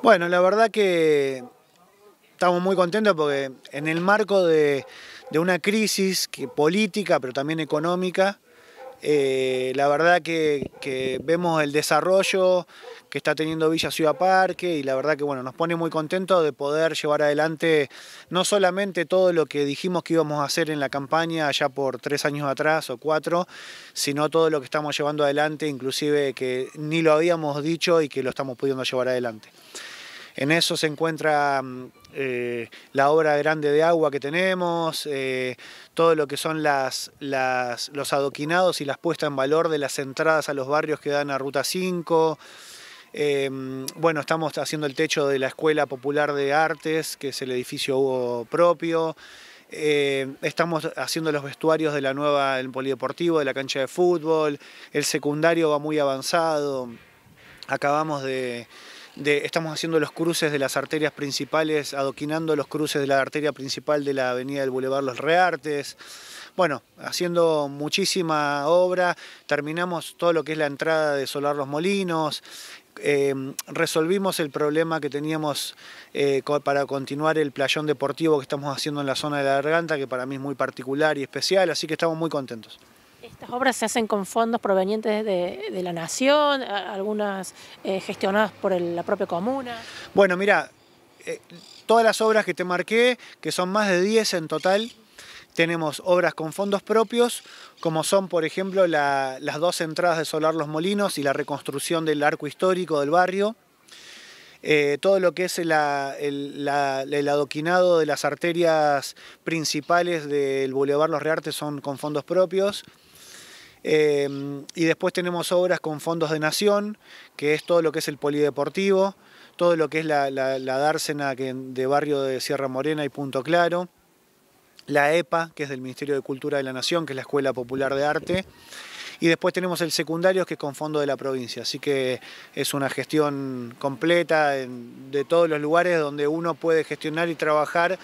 Bueno, la verdad que estamos muy contentos porque en el marco de, de una crisis que, política, pero también económica, eh, la verdad que, vemos el desarrollo que está teniendo Villa Ciudad Parque y la verdad que bueno, nos pone muy contentos de poder llevar adelante no solamente todo lo que dijimos que íbamos a hacer en la campaña allá por tres años atrás o cuatro, sino todo lo que estamos llevando adelante, inclusive que ni lo habíamos dicho y que lo estamos pudiendo llevar adelante. En eso se encuentra mm, eh, la obra grande de agua que tenemos, eh, todo lo que son las, los adoquinados y las puestas en valor de las entradas a los barrios que dan a Ruta 5. Em, bueno, estamos haciendo el techo de la Escuela Popular de Artes, que es el edificio propio. Em, estamos haciendo los vestuarios de la nueva, el polideportivo, de la cancha de fútbol. El secundario va muy avanzado. Acabamos de, estamos haciendo los cruces de las arterias principales, adoquinando los cruces de la arteria principal de la avenida del Boulevard Los Reartes. Bueno, haciendo muchísima obra, terminamos todo lo que es la entrada de Solar Los Molinos, em, resolvimos el problema que teníamos eh, para continuar el playón deportivo que estamos haciendo en la zona de la garganta, que para mí es muy particular y especial, así que estamos muy contentos. Estas obras se hacen con fondos provenientes de, la nación, algunas eh, gestionadas por la propia comuna. Bueno, mira, eh, todas las obras que te marqué, que son más de 10 en total, tenemos obras con fondos propios, como son, por ejemplo, las dos entradas de Solar Los Molinos y la reconstrucción del arco histórico del barrio. Eh, todo lo que es el, el, adoquinado de las arterias principales del Boulevard Los Reartes son con fondos propios. Em, y después tenemos obras con fondos de nación, que es todo lo que es el polideportivo, todo lo que es la, dársena que, de barrio de Sierra Morena y Punto Claro, la EPA, que es del Ministerio de Cultura de la Nación, que es la Escuela Popular de Arte, y después tenemos el secundario, que es con fondo de la provincia. Así que es una gestión completa de todos los lugares donde uno puede gestionar y trabajar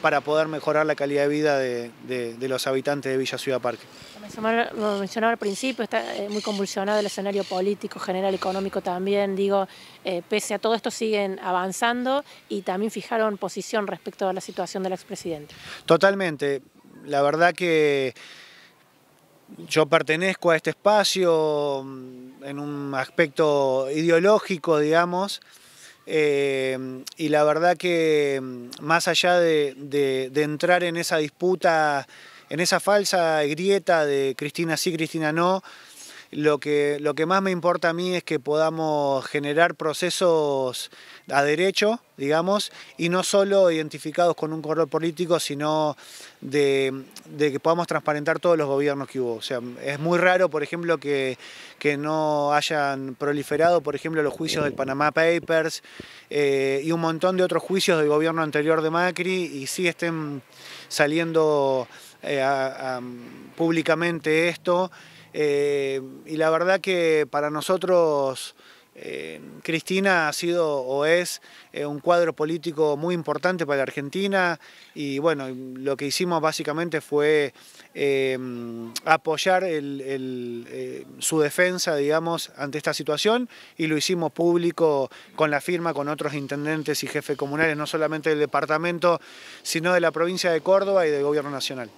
para poder mejorar la calidad de vida de, los habitantes de Villa Ciudad Parque. Como mencionaba al principio, está eh, muy convulsionado el escenario político, general, económico también, digo, eh, pese a todo esto siguen avanzando y también fijaron posición respecto a la situación del expresidente. Totalmente, la verdad que yo pertenezco a este espacio mm, en un aspecto ideológico, digamos, eh, y la verdad que más allá de, entrar en esa disputa, en esa falsa grieta de Cristina sí, Cristina no, lo que, lo que más me importa a mí es que podamos generar procesos a derecho, digamos, y no solo identificados con un color político, sino de, que podamos transparentar todos los gobiernos que hubo. O sea, es muy raro, por ejemplo, que, que no hayan proliferado, por ejemplo, los juicios del Panamá Papers eh, y un montón de otros juicios del gobierno anterior de Macri y sí estén saliendo eh, mm, públicamente esto. Eh, y la verdad que para nosotros eh, Cristina ha sido o es un cuadro político muy importante para la Argentina y bueno, lo que hicimos básicamente fue mm, apoyar su defensa, digamos, ante esta situación y lo hicimos público con la firma con otros intendentes y jefes comunales, no solamente del departamento, sino de la provincia de Córdoba y del gobierno nacional.